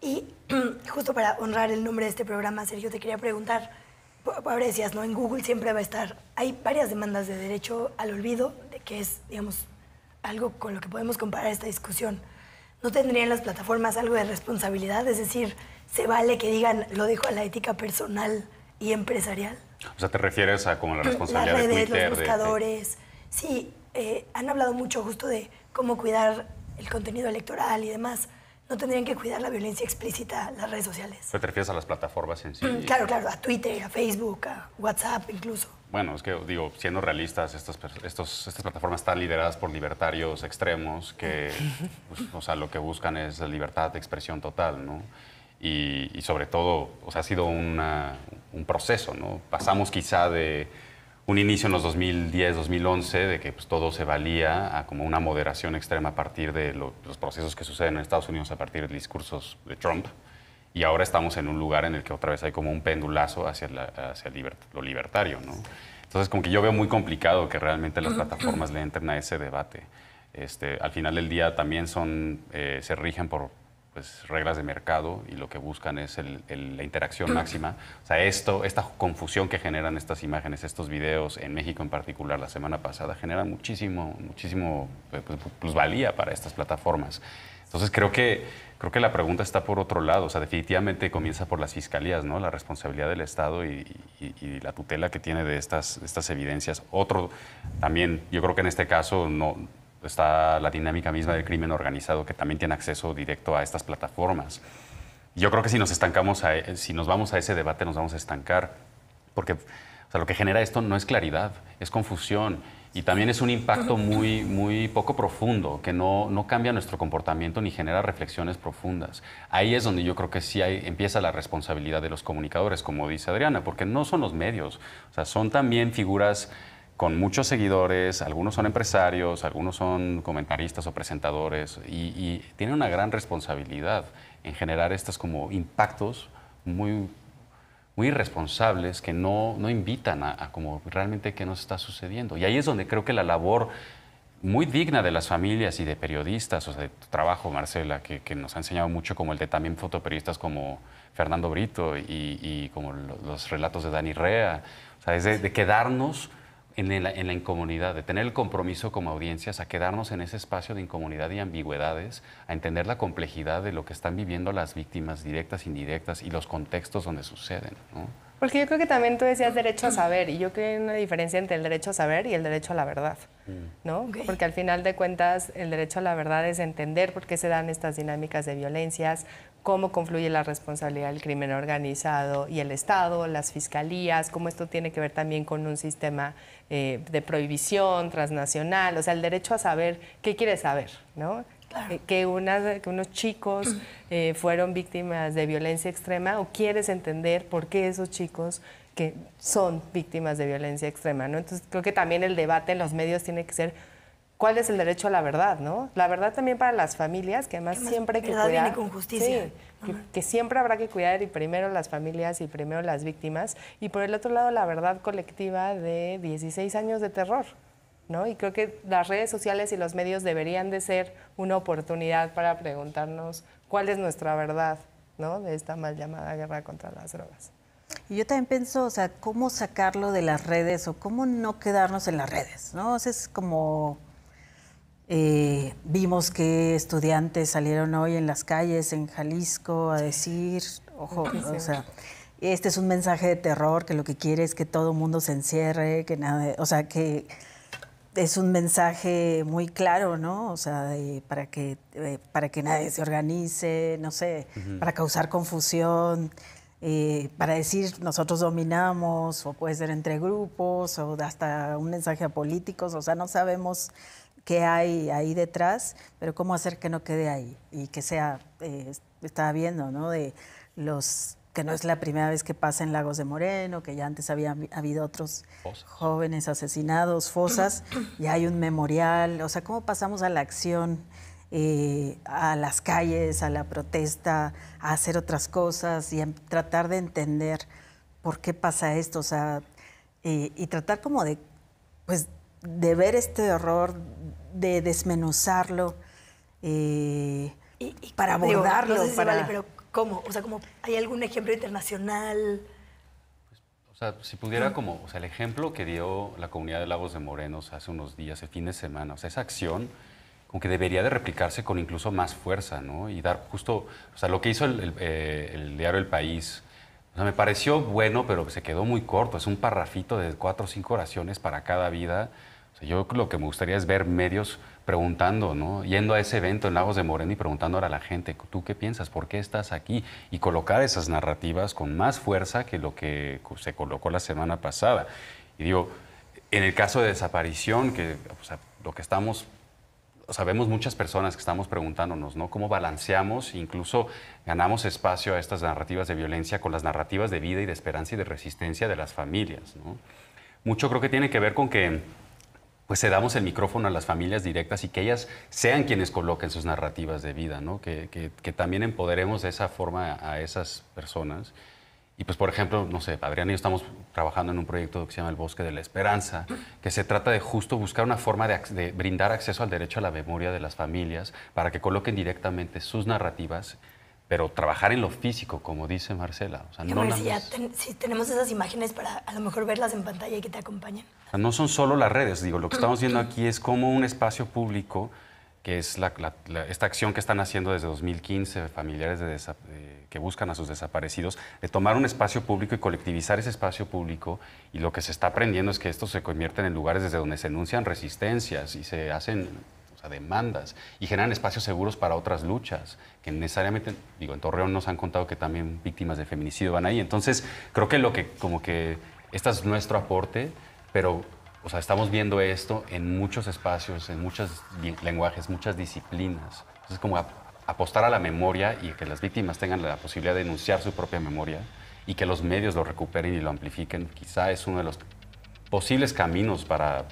B: Y [clears throat] justo para honrar el nombre de este programa, Sergio, te quería preguntar, ahora decías, ¿no? En Google siempre va a estar, hay varias demandas de derecho al olvido, de que es, digamos, algo con lo que podemos comparar esta discusión. ¿No tendrían las plataformas algo de responsabilidad? Es decir, ¿se vale que digan, lo dejo a la ética personal y empresarial?
C: O sea, ¿te refieres a como la [clears throat] responsabilidad Las redes, de los buscadores.
B: Sí, eh, han hablado mucho justo de cómo cuidar el contenido electoral y demás. ¿No tendrían que cuidar la violencia explícita las redes sociales?
C: ¿Te refieres a las plataformas en sí? Mm, claro, claro,
B: a Twitter, a Facebook, a WhatsApp incluso.
C: Bueno, es que digo, siendo realistas, estas, estas plataformas están lideradas por libertarios extremos que, [laughs] pues, o sea, lo que buscan es la libertad de expresión total, ¿no? Y, sobre todo, o sea, ha sido un proceso, ¿no? Pasamos quizá de un inicio en los 2010, 2011, de que pues, todo se valía a como una moderación extrema a partir de los procesos que suceden en Estados Unidos a partir de discursos de Trump. Y ahora estamos en un lugar en el que otra vez hay como un pendulazo hacia, lo libertario. ¿no? Entonces, como que yo veo muy complicado que realmente las plataformas le entren a ese debate. Este, al final del día también son, eh, se rigen por pues, reglas de mercado y lo que buscan es la interacción máxima. O sea, esto, esta confusión que generan estas imágenes, estos videos, en México en particular la semana pasada, genera muchísimo, muchísimo eh, pues, plusvalía para estas plataformas. Entonces creo que, creo que la pregunta está por otro lado. O sea, definitivamente comienza por las fiscalías, ¿no? La responsabilidad del Estado y, la tutela que tiene de estas, de estas evidencias. Otro, también, yo creo que en este caso no está la dinámica misma del crimen organizado que también tiene acceso directo a estas plataformas. Yo creo que si nos estancamos, e, si nos vamos a ese debate, nos vamos a estancar, porque lo que genera esto no es claridad, es confusión y también es un impacto muy, muy poco profundo, que no, cambia nuestro comportamiento ni genera reflexiones profundas. Ahí es donde yo creo que sí empieza la responsabilidad de los comunicadores, como dice Adriana, porque no son los medios, son también figuras con muchos seguidores, algunos son empresarios, algunos son comentaristas o presentadores, y, tienen una gran responsabilidad en generar estos como impactos muy, muy irresponsables que no, no invitan a, como realmente qué nos está sucediendo. Y ahí es donde creo que la labor muy digna de las familias y de periodistas, o sea, de tu trabajo, Marcela, que, nos ha enseñado mucho, como el de también fotoperiodistas como Fernando Brito y, como los, relatos de Dani Rea, o sea, es de, de quedarnos en la, incomunidad, de tener el compromiso como audiencias a quedarnos en ese espacio de incomunidad y ambigüedades, a entender la complejidad de lo que están viviendo las víctimas directas, indirectas y los contextos donde suceden. Porque yo
D: creo que también tú decías derecho a saber y yo creo que hay una diferencia entre el derecho a saber y el derecho a la verdad, ¿no? Mm. Porque al final de cuentas el derecho a la verdad es entender por qué se dan estas dinámicas de violencias, cómo confluye la responsabilidad del crimen organizado y el Estado, las fiscalías, cómo esto tiene que ver también con un sistema eh, de prohibición transnacional, o sea, el derecho a saber qué quieres saber, ¿no? Eh, que, unos chicos [clears throat] eh, fueron víctimas de violencia extrema o quieres entender por qué esos chicos que son víctimas de violencia extrema, ¿no? Entonces creo que también el debate en los medios tiene que ser cuál es el derecho a la verdad, ¿no? La verdad también para las familias, que además, siempre hay que cuidar. Viene con justicia. Sí, que, siempre habrá que cuidar y primero las familias y primero las víctimas. Y por el otro lado, la verdad colectiva de 16 años de terror. ¿No? Y creo que las redes sociales y los medios deberían de ser una oportunidad para preguntarnos cuál es nuestra verdad ¿no? de esta mal llamada guerra
E: contra las drogas. Y yo también pienso, o sea, cómo sacarlo de las redes o cómo no quedarnos en las redes, ¿no? es como eh, vimos que estudiantes salieron hoy en las calles en Jalisco a decir, ojo, o sea, este es un mensaje de terror que lo que quiere es que todo el mundo se encierre, que nada, o sea, que es un mensaje muy claro, ¿no? O sea, para que eh, para que nadie se organice, no sé, para causar confusión. Eh, para decir nosotros dominamos, o puede ser entre grupos, o hasta un mensaje a políticos, o sea, no sabemos qué hay ahí detrás, pero cómo hacer que no quede ahí y que sea, eh, estaba viendo, ¿no? De los que no es la primera vez que pasa en Lagos de Moreno, que ya antes había habido otros jóvenes asesinados, fosas, y hay un memorial, o sea, ¿cómo pasamos a la acción, eh, a las calles, a la protesta, a hacer otras cosas y tratar de entender por qué pasa esto, o sea, eh, y tratar como de, pues, de ver este horror, de desmenuzarlo, eh, y, para abordarlo. para... pero
B: ¿cómo? O sea, ¿hay algún ejemplo internacional?
C: o sea, si pudiera como, o sea, el ejemplo que dio la comunidad de Lagos de Morenos hace unos días, el fin de semana, o sea, esa acción como que debería de replicarse con incluso más fuerza, ¿no? Y dar justo, o sea, lo que hizo el, el eh, diario El País, o sea, me pareció bueno, pero se quedó muy corto, es un parrafito de cuatro o cinco oraciones para cada vida yo lo que me gustaría es ver medios preguntando, ¿no? Yendo a ese evento en Lagos de Moreno y preguntando a la gente, ¿tú qué piensas? ¿Por qué estás aquí? Y colocar esas narrativas con más fuerza que lo que se colocó la semana pasada. Y digo, en el caso de desaparición, que lo que estamos sabemos muchas personas que estamos preguntándonos, ¿no? ¿Cómo balanceamos, incluso ganamos espacio a estas narrativas de violencia con las narrativas de vida y de esperanza y de resistencia de las familias, ¿no? Mucho creo que tiene que ver con que pues cedamos el micrófono a las familias directas y que ellas sean quienes coloquen sus narrativas de vida, ¿no? Que, también empoderemos de esa forma a esas personas. Y pues, por ejemplo, no sé, Adrián y yo estamos trabajando en un proyecto que se llama El Bosque de la Esperanza, que se trata de justo buscar una forma de brindar acceso al derecho a la memoria de las familias para que coloquen directamente sus narrativas pero trabajar en lo físico, como dice Marcela. O sea, no pues
B: si, tenemos esas imágenes para a lo mejor verlas en pantalla y que te acompañen.
C: no son solo las redes, digo, lo que estamos viendo [clears throat] aquí es como un espacio público, que es esta acción que están haciendo desde 2015, familiares que buscan a sus desaparecidos, de tomar un espacio público y colectivizar ese espacio público, y lo que se está aprendiendo es que estos se convierten en lugares desde donde se enuncian resistencias y se hacen demandas y generan espacios seguros para otras luchas que necesariamente, digo, en Torreón nos han contado que también víctimas de feminicidio van ahí. Entonces, creo que lo que, como que, este es nuestro aporte, pero, o sea, estamos viendo esto en muchos espacios, en muchos lenguajes, muchas disciplinas. Entonces, como apostar a la memoria y que las víctimas tengan la posibilidad de denunciar su propia memoria y que los medios lo recuperen y lo amplifiquen, quizá es uno de los posibles caminos para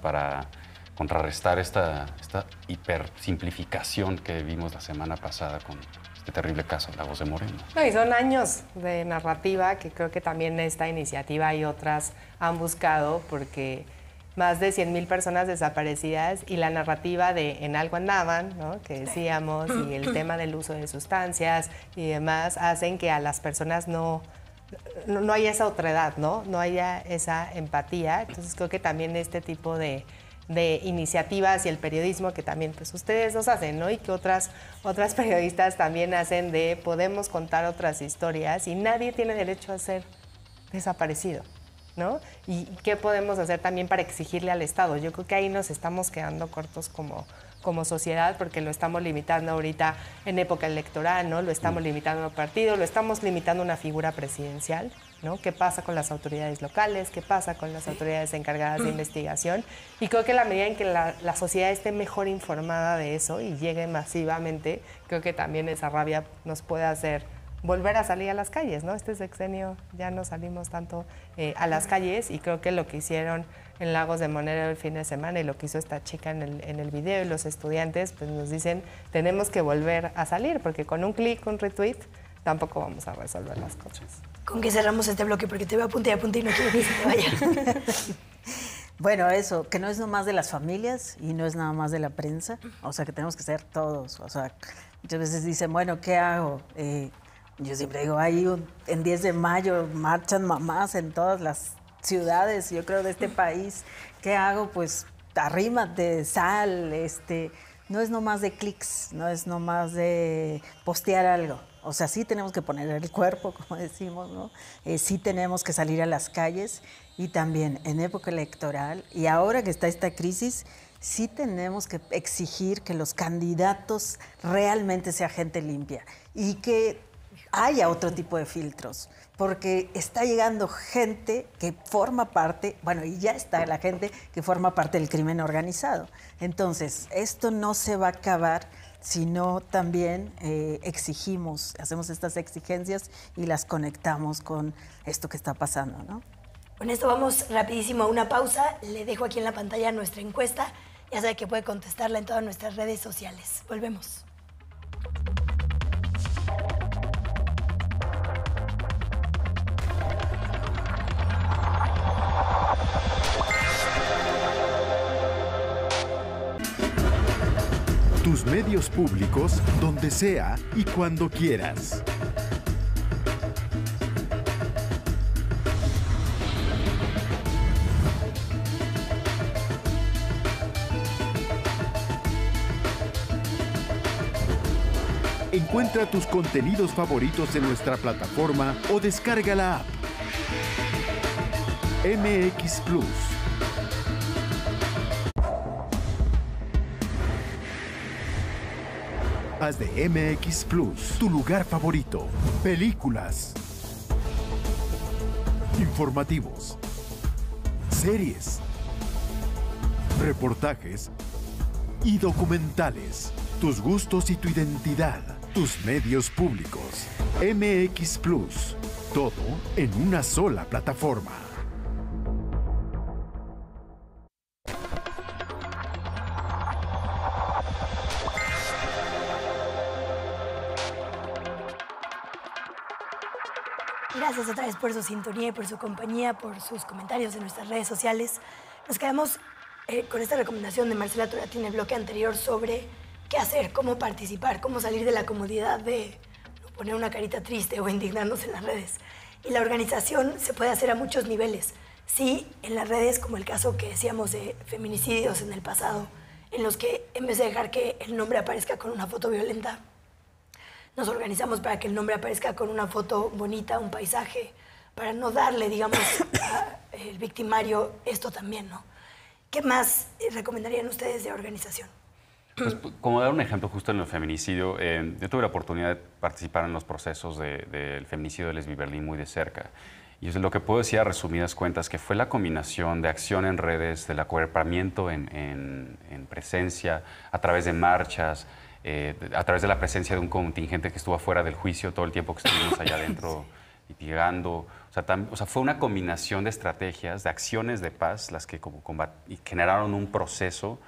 C: contrarrestar esta, esta hipersimplificación que vimos la semana pasada con este terrible caso, La Voz de Moreno.
D: son años de narrativa que creo que también esta iniciativa y otras han buscado porque más de 100.000 personas desaparecidas y la narrativa de en algo andaban, ¿no? que decíamos, y el [laughs] tema del uso de sustancias y demás, hacen que a las personas no, no, haya esa otredad, ¿no? no haya esa empatía. Entonces creo que también este tipo de de iniciativas y el periodismo que también pues ustedes los hacen, ¿no? Y que otras, otras [laughs] periodistas también hacen de podemos contar otras historias y nadie tiene derecho a ser desaparecido, ¿no? Y qué podemos hacer también para exigirle al Estado. Yo creo que ahí nos estamos quedando cortos como, como sociedad porque lo estamos limitando ahorita en época electoral, ¿no? Lo estamos mm. limitando a partido, lo estamos limitando a una figura presidencial. ¿Qué pasa con las autoridades locales? ¿Qué pasa con las autoridades encargadas de investigación? Y creo que la medida en que la, sociedad esté mejor informada de eso y llegue masivamente, creo que también esa rabia nos puede hacer volver a salir a las calles, ¿no? Este sexenio ya no salimos tanto eh, a las calles y creo que lo que hicieron en Lagos de Monero el fin de semana y lo que hizo esta chica en el, en el video y los estudiantes, pues nos dicen, tenemos que volver a salir, porque con un clic, un retweet, tampoco vamos a resolver las cosas
B: con que cerramos este bloque porque te veo a punta y a punta y no quiero que se te vaya. [laughs]
E: Bueno, eso, que no es nomás de las familias y no es nada más de la prensa, o sea, que tenemos que ser todos, o sea, muchas veces dicen, bueno, ¿qué hago? Eh, yo siempre digo, ahí en 10 de mayo marchan mamás en todas las ciudades, yo creo, de este país, ¿qué hago? Pues arrímate, sal, este, no es nomás de clics, no es nomás de postear algo, o sea, sí tenemos que poner el cuerpo, [laughs] como decimos, ¿no? Eh, sí tenemos que salir a las calles y también en época electoral y ahora que está esta crisis, sí tenemos que exigir que los candidatos realmente sea gente limpia y que haya otro tipo de filtros, porque está llegando gente que forma parte, bueno, y ya está la gente que forma parte del crimen organizado. Entonces, esto no se va a acabar sino también eh, exigimos, hacemos estas exigencias y las conectamos con esto que está pasando,
B: Con esto vamos rapidísimo a una pausa. Le dejo aquí en la pantalla nuestra encuesta. Ya sabe que puede contestarla en todas nuestras redes sociales. Volvemos.
C: Tus medios públicos, donde sea y cuando quieras. Encuentra tus contenidos favoritos en nuestra plataforma o descarga la app. MX Plus. de MX Plus, tu lugar favorito. Películas, informativos, series, reportajes y documentales. Tus gustos y tu identidad, tus medios públicos. MX Plus, todo en una sola plataforma.
B: Gracias otra vez por su sintonía y por su compañía, por sus comentarios en nuestras redes sociales. Nos quedamos eh, con esta recomendación de Marcela Turati en el bloque anterior sobre qué hacer, cómo participar, cómo salir de la comodidad de poner una carita triste o indignarnos en las redes. Y la organización se puede hacer a muchos niveles. Sí, en las redes, como el caso que decíamos de feminicidios en el pasado, en los que en vez de dejar que el nombre aparezca con una foto violenta, nos organizamos para que el nombre aparezca con una foto bonita, un paisaje, para no darle, digamos, [coughs] al victimario esto también, ¿no? ¿Qué más eh, recomendarían ustedes de organización? Pues, pues,
C: como dar un ejemplo justo en el feminicidio, eh, yo tuve la oportunidad de participar en los procesos del feminicidio de Lesbi Berlín muy de cerca. Y es lo que puedo decir a resumidas cuentas que fue la combinación de acción en redes, del acuerpamiento en presencia, a través de marchas, eh, a través de la presencia de un contingente que estuvo afuera del juicio todo el tiempo que estuvimos allá adentro [coughs] litigando. O sea, o sea, fue una combinación de estrategias, de acciones de paz, las que como generaron un proceso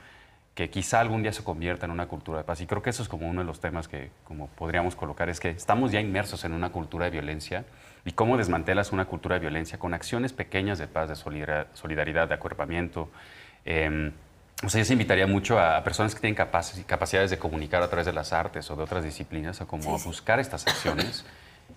C: que quizá algún día se convierta en una cultura de paz. Y creo que eso es como uno de los temas que como podríamos colocar, es que estamos ya inmersos en una cultura de violencia y cómo desmantelas una cultura de violencia con acciones pequeñas de paz, de solidaridad, de acuerpamiento. Em, o sea, yo se invitaría mucho a personas que tienen capacidades de comunicar a través de las artes o de otras disciplinas, a como buscar estas acciones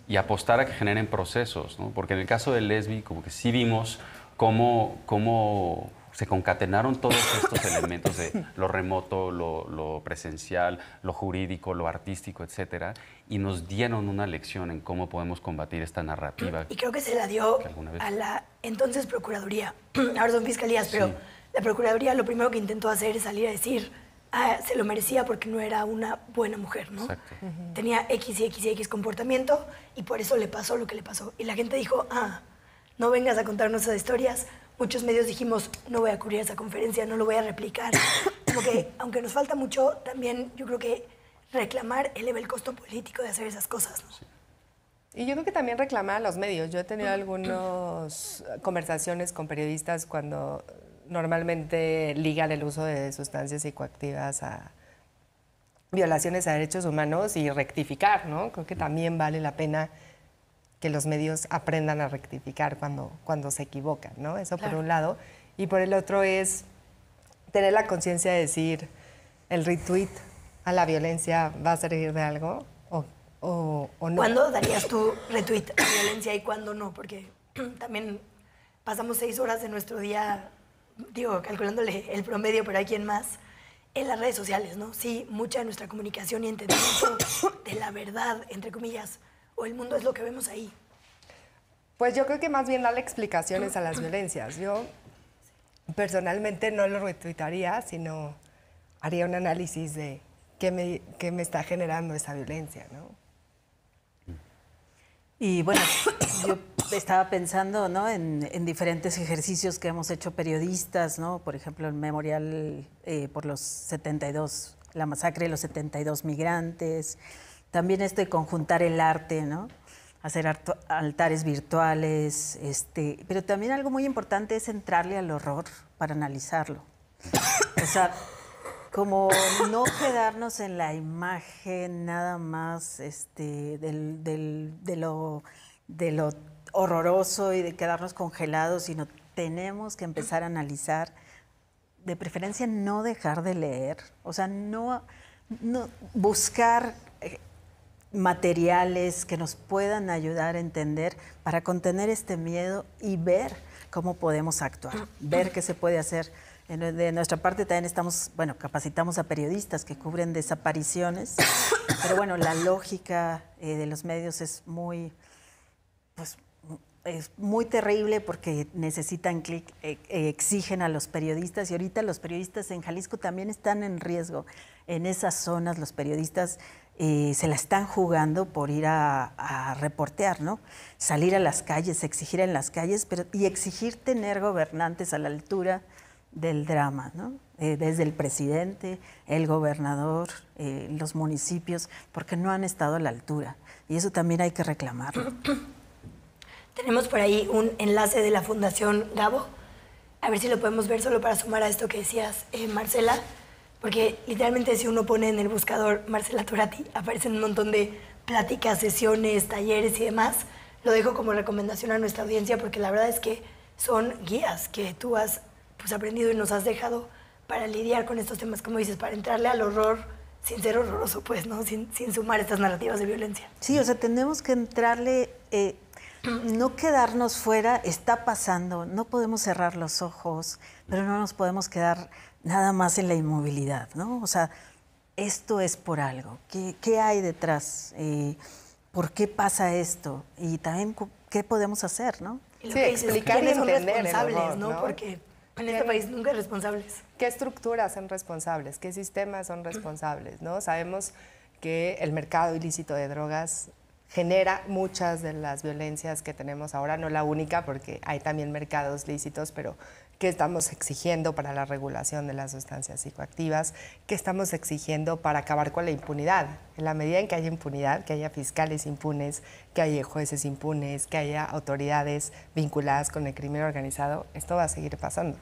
C: y apostar a que generen procesos, ¿no? Porque en el caso de Lesbi, como que sí vimos cómo, cómo se concatenaron todos estos elementos de lo remoto, lo, presencial, lo jurídico, lo artístico, etcétera, y nos dieron una lección en cómo podemos combatir esta narrativa. Y creo
B: que se la dio a la entonces Procuraduría, [clears throat] ahora son fiscalías, pero la Procuraduría lo primero que intentó hacer es salir a decir, ah, se lo merecía porque no era una buena mujer, ¿no? Tenía X y X y X comportamiento y por eso le pasó lo que le pasó. Y la gente dijo, ah, no vengas a contarnos esas historias. Muchos medios dijimos, no voy a cubrir esa conferencia, no lo voy a replicar. porque [coughs] aunque nos falta mucho, también yo creo que reclamar eleva el costo político de hacer esas cosas,
D: Y yo creo que también reclamar a los medios. Yo he tenido algunas eh, conversaciones con periodistas cuando normalmente ligan el uso de sustancias psicoactivas a violaciones a derechos humanos y rectificar, ¿no? Creo que también vale la pena que los medios aprendan a rectificar cuando, cuando se equivocan, ¿no? Eso por un lado. Y por el otro es tener la conciencia de decir, el retweet a la violencia va a servir de algo o, no. ¿Cuándo darías
B: tu retweet a violencia y cuándo no? Porque [clears throat] también pasamos seis horas de nuestro día digo, calculándole el promedio, pero hay quien más, en las redes sociales, ¿no? Sí, mucha de nuestra comunicación y entendimiento [coughs] de la verdad, entre comillas, o el mundo es lo que vemos ahí.
D: Pues yo creo que más bien darle explicaciones a las [coughs] violencias. Yo personalmente no lo retuitaría, sino haría un análisis de qué me, qué me está generando
E: esa violencia, ¿no? Y bueno, [coughs] yo estaba pensando ¿no? en, en, diferentes ejercicios que hemos hecho periodistas, ¿no? por ejemplo, el memorial eh, por los 72, la masacre de los 72 migrantes, también esto de conjuntar el arte, ¿no? hacer altares virtuales, este, pero también algo muy importante es entrarle al horror para analizarlo. [coughs] O sea, como no quedarnos en la imagen nada más este, de, lo, horroroso y de quedarnos congelados, sino tenemos que empezar a analizar, de preferencia no dejar de leer, o sea, no buscar eh, materiales que nos puedan ayudar a entender para contener este miedo y ver cómo podemos actuar, ver qué se puede hacer de nuestra parte también estamos, bueno, capacitamos a periodistas que cubren desapariciones, [coughs] pero bueno, la lógica eh, de los medios es muy, pues, es muy terrible porque necesitan clic, eh, eh, exigen a los periodistas y ahorita los periodistas en Jalisco también están en riesgo. En esas zonas los periodistas se la están jugando por ir a, a, reportear, ¿no? Salir a las calles, exigir en las calles pero, y exigir tener gobernantes a la altura del drama, eh, desde el presidente, el gobernador, eh, los municipios, porque no han estado a la altura. Y eso también hay que reclamarlo.
B: [clears throat] Tenemos por ahí un enlace de la Fundación Gabo. A ver si lo podemos ver solo para sumar a esto que decías, eh, Marcela. Porque literalmente si uno pone en el buscador Marcela Turati, aparecen un montón de pláticas, sesiones, talleres y demás. Lo dejo como recomendación a nuestra audiencia porque la verdad es que son guías que tú has pues, aprendido y nos has dejado para lidiar con estos temas, como dices, para entrarle al horror sin ser horroroso, pues, ¿no? Sin, sumar estas narrativas de violencia.
E: Sí, o sea, tenemos que entrarle, eh, no quedarnos fuera, está pasando, no podemos cerrar los ojos, pero no nos podemos quedar nada más en la inmovilidad, ¿no? O sea, esto es por algo, ¿qué, hay detrás? Eh, ¿Por qué pasa esto? Y también, ¿qué podemos hacer, no? Y lo sí, explicar entender ¿no? ¿no? Porque
B: en este país nunca responsables.
D: ¿Qué estructuras son responsables? ¿Qué sistemas son responsables? ¿no? Sabemos que el mercado ilícito de drogas genera muchas de las violencias que tenemos ahora, no la única, porque hay también mercados lícitos, pero qué estamos exigiendo para la regulación de las sustancias psicoactivas, qué estamos exigiendo para acabar con la impunidad. En la medida en que haya impunidad, que haya fiscales impunes, que haya jueces impunes, que haya autoridades vinculadas con el crimen organizado, esto va a seguir pasando.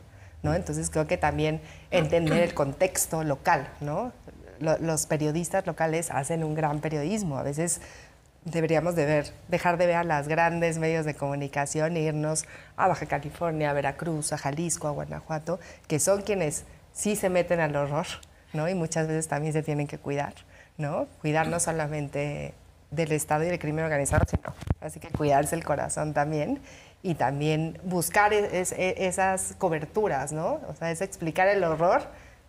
D: Entonces creo que también entender el contexto local, ¿no? Los periodistas locales hacen un gran periodismo. A veces deberíamos de ver, dejar de ver a las grandes medios de comunicación e irnos a Baja California, a Veracruz, a Jalisco, a Guanajuato, que son quienes sí se meten al horror, Y muchas veces también se tienen que cuidar, ¿no? Cuidar no solamente del Estado y del crimen organizado, sino así que cuidarse el corazón también y también buscar e-, e-, esas coberturas, ¿no? O sea, es explicar el horror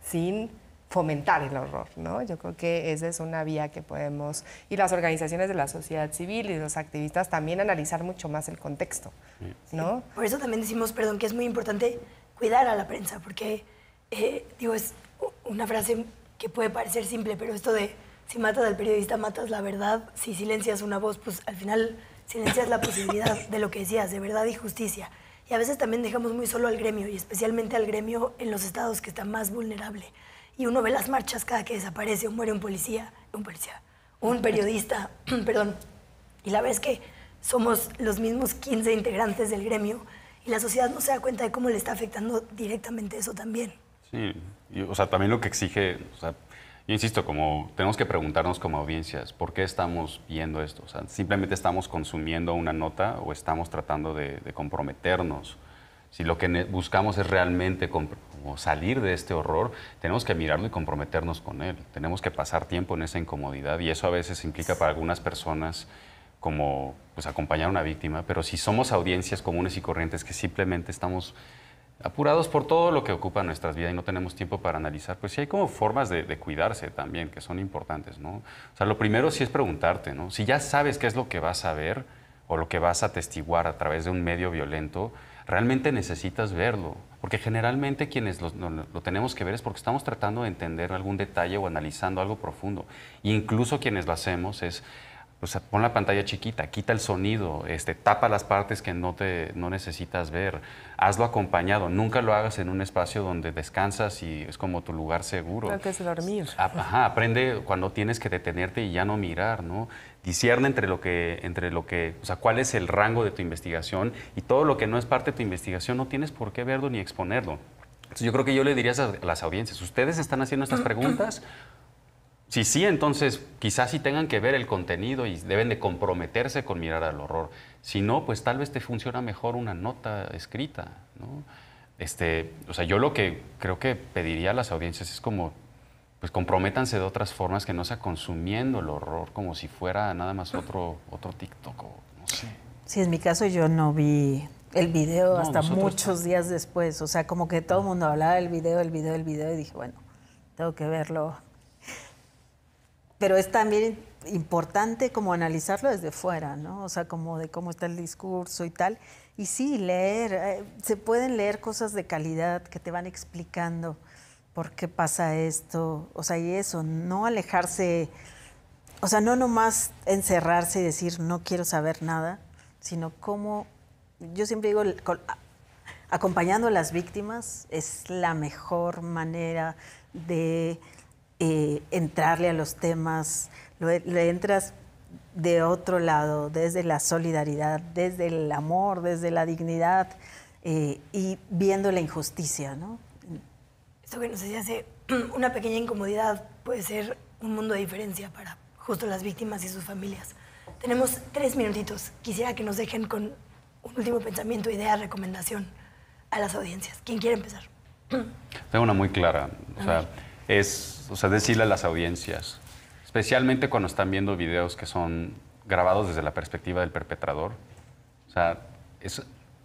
D: sin fomentar el horror, ¿no? Yo creo que esa es una vía que podemos, y las organizaciones de la sociedad civil y los activistas también analizar mucho más el contexto, ¿no?
B: Por eso también decimos, perdón, que es muy importante cuidar a la prensa, porque, eh, digo, es una frase que puede parecer simple, pero esto de si matas al periodista, matas la verdad, si silencias una voz, pues al final silencias la posibilidad de lo que decías, de verdad y justicia. Y a veces también dejamos muy solo al gremio, y especialmente al gremio en los estados que está más vulnerable. Y uno ve las marchas cada que desaparece, o muere un policía, un policía, un periodista, [clears throat] perdón. Y la vez que somos los mismos 15 integrantes del gremio y la sociedad no se da cuenta de cómo le está afectando directamente eso también.
C: Sí, o sea, también lo que exige, o sea, insisto, como tenemos que preguntarnos como audiencias, ¿por qué estamos viendo esto? O sea, simplemente estamos consumiendo una nota o estamos tratando de, comprometernos. Si lo que buscamos es realmente salir de este horror, tenemos que mirarlo y comprometernos con él. Tenemos que pasar tiempo en esa incomodidad y eso a veces implica para algunas personas como pues, acompañar a una víctima, pero si somos audiencias comunes y corrientes que simplemente estamos apurados por todo lo que ocupa nuestras vidas y no tenemos tiempo para analizar, pues sí hay como formas de, cuidarse también que son importantes, ¿no? O sea, lo primero sí es preguntarte, ¿no? Si ya sabes qué es lo que vas a ver o lo que vas a testiguar a través de un medio violento, realmente necesitas verlo, porque generalmente quienes lo, tenemos que ver es porque estamos tratando de entender algún detalle o analizando algo profundo, incluso quienes lo hacemos es o sea, pon la pantalla chiquita, quita el sonido, este, tapa las partes que no, te, no necesitas ver, hazlo acompañado, nunca lo hagas en un espacio donde descansas y es como tu lugar seguro. Creo que dormir. Ajá, aprende cuando tienes que detenerte y ya no mirar, ¿no? Discierne entre lo que, entre lo que, o sea, cuál es el rango de tu investigación y todo lo que no es parte de tu investigación no tienes por qué verlo ni exponerlo. Entonces, yo creo que yo le diría a las audiencias, ustedes están haciendo estas preguntas, si sí, entonces quizás sí tengan que ver el contenido y deben de comprometerse con mirar al horror. Si no, pues tal vez te funciona mejor una nota escrita, ¿no? Este, o sea, yo lo que creo que pediría a las audiencias es como, pues comprométanse de otras formas que no sea consumiendo el horror como si fuera nada más otro, otro TikTok o no sé.
E: Sí, en mi caso yo no vi el video hasta muchos días después. O sea, como que todo el mundo hablaba del video, el video, el video y dije, bueno, tengo que verlo pero es también importante como analizarlo desde fuera, ¿no? O sea, como de cómo está el discurso y tal. Y sí, leer, eh, se pueden leer cosas de calidad que te van explicando por qué pasa esto, o sea, y eso, no alejarse, o sea, no nomás encerrarse y decir no quiero saber nada, sino cómo, yo siempre digo, acompañando a las víctimas es la mejor manera de eh, entrarle a los temas, e-, le entras de otro lado, desde la solidaridad, desde el amor, desde la dignidad eh, y viendo la injusticia, ¿no?
B: Esto que nos decía hace [clears throat] una pequeña incomodidad puede ser un mundo de diferencia para justo las víctimas y sus familias. Tenemos tres minutitos. Quisiera que nos dejen con un último pensamiento, idea, recomendación a las audiencias. ¿Quién quiere empezar? [clears throat] Tengo
C: una muy clara. O es o sea, decirle a las audiencias, especialmente cuando están viendo videos que son grabados desde la perspectiva del perpetrador, o sea, es,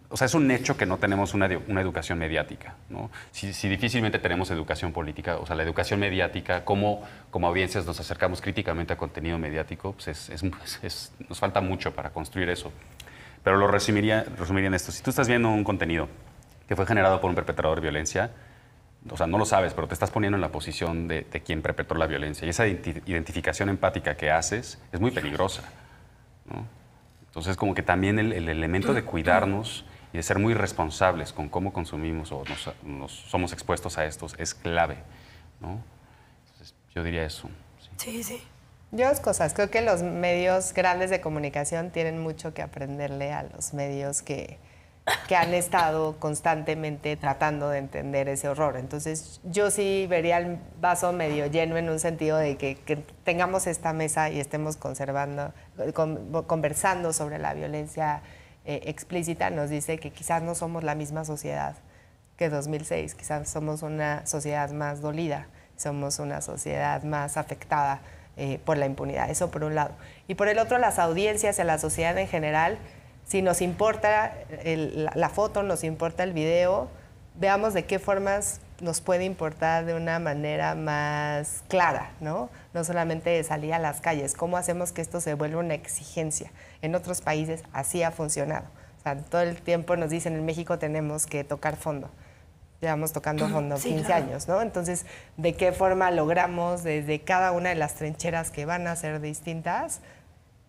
C: o sea, es un hecho que no tenemos una, una educación mediática. ¿no? Si, difícilmente tenemos educación política, o sea, la educación mediática, cómo como audiencias nos acercamos críticamente a contenido mediático, pues es, nos falta mucho para construir eso. Pero lo resumiría, resumiría en esto. Si tú estás viendo un contenido que fue generado por un perpetrador de violencia, o sea, no lo sabes, pero te estás poniendo en la posición de, quien perpetró la violencia. Y esa identificación empática que haces es muy peligrosa. Entonces, como que también el, elemento de cuidarnos y de ser muy responsables con cómo consumimos o nos, somos expuestos a estos es clave. yo diría eso.
B: Sí, sí.
D: Yo dos cosas. Creo que los medios grandes de comunicación tienen mucho que aprenderle a los medios que, que han estado constantemente tratando de entender ese horror. Entonces, yo sí vería el vaso medio lleno en un sentido de que, tengamos esta mesa y estemos conversando sobre la violencia eh, explícita, nos dice que quizás no somos la misma sociedad que 2006, quizás somos una sociedad más dolida, somos una sociedad más afectada eh, por la impunidad. Eso por un lado. Y por el otro, las audiencias y la sociedad en general si nos importa la, foto, nos importa el video, veamos de qué formas nos puede importar de una manera más clara, ¿no? No solamente salir a las calles, cómo hacemos que esto se vuelva una exigencia. En otros países así ha funcionado. O sea, todo el tiempo nos dicen en México tenemos que tocar fondo. Llevamos tocando ah, fondo 15 años, ¿no? Entonces, ¿de qué forma logramos desde cada una de las trincheras que van a ser distintas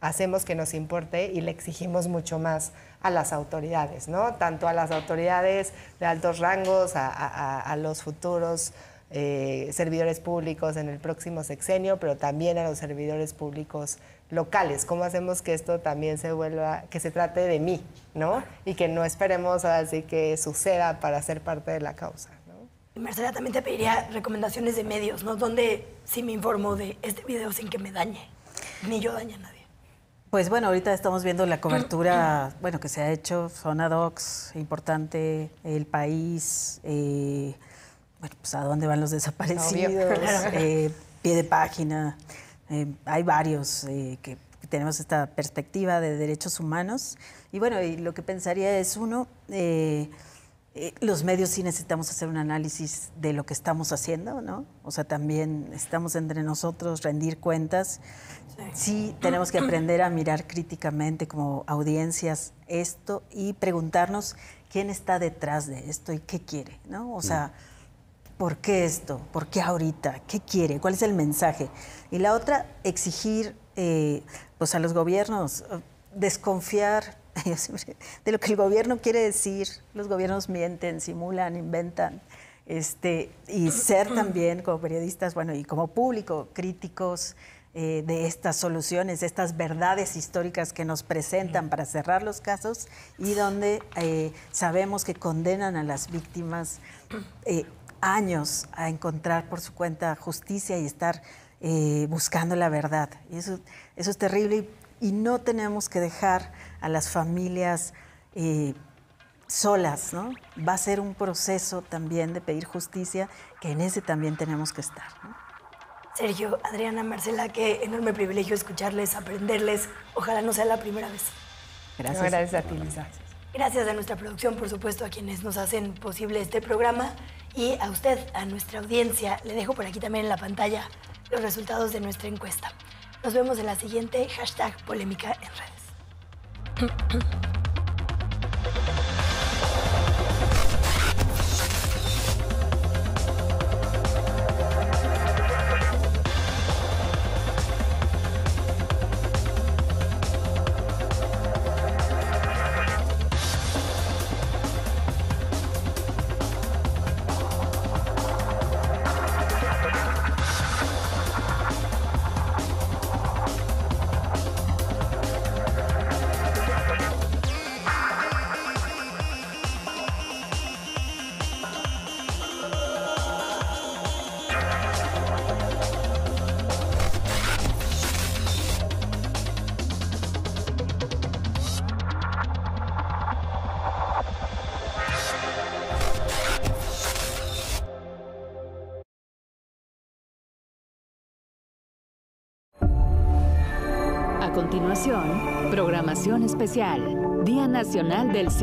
D: hacemos que nos importe y le exigimos mucho más a las autoridades, ¿no? Tanto a las autoridades de altos rangos, a, los futuros eh, servidores públicos en el próximo sexenio, pero también a los servidores públicos locales. ¿Cómo hacemos que esto también se vuelva, que se trate de mí, ¿no? Y que no esperemos así que suceda para ser parte de la causa.
B: ¿no? Marcela, también te pediría recomendaciones de medios, ¿no? Donde sí me informo de este video sin que me dañe, ni yo dañe nada.
E: Pues bueno, ahorita estamos viendo la cobertura, bueno, que se ha hecho, Zona Docs, importante, el país, eh, bueno, pues a dónde van los desaparecidos, [laughs] eh, pie de página, eh, hay varios que tenemos esta perspectiva de derechos humanos. Y bueno, lo que pensaría es uno, los medios sí necesitamos hacer un análisis de lo que estamos haciendo, ¿no? O sea, también estamos entre nosotros, rendir cuentas Sí, tenemos que aprender a mirar críticamente como audiencias esto y preguntarnos quién está detrás de esto y qué quiere, ¿no? O sea, mm. ¿por qué esto? ¿Por qué ahorita? ¿Qué quiere? ¿Cuál es el mensaje? Y la otra, exigir eh, pues, a los gobiernos, eh, desconfiar [laughs] de lo que el gobierno quiere decir. Los gobiernos mienten, simulan, inventan. Este, y ser mm. también como periodistas, bueno, y como público, críticos, eh, de estas soluciones, de estas verdades históricas que nos presentan para cerrar los casos y donde eh, sabemos que condenan a las víctimas eh, años a encontrar por su cuenta justicia y estar buscando la verdad. Y eso, eso es terrible y, no tenemos que dejar a las familias solas, ¿no? Va a ser un proceso también de pedir justicia, que en ese también tenemos que estar.
B: Sergio, Adriana, Marcela, qué enorme privilegio escucharles, aprenderles. Ojalá no sea la primera vez.
E: Gracias. gracias a ti, Lisa.
B: Gracias a nuestra producción, por supuesto, a quienes nos hacen posible este programa y a usted, a nuestra audiencia. Le dejo por aquí también en la pantalla los resultados de nuestra encuesta. Nos vemos en la siguiente hashtag polémica en redes. especial, Día Nacional del Cine.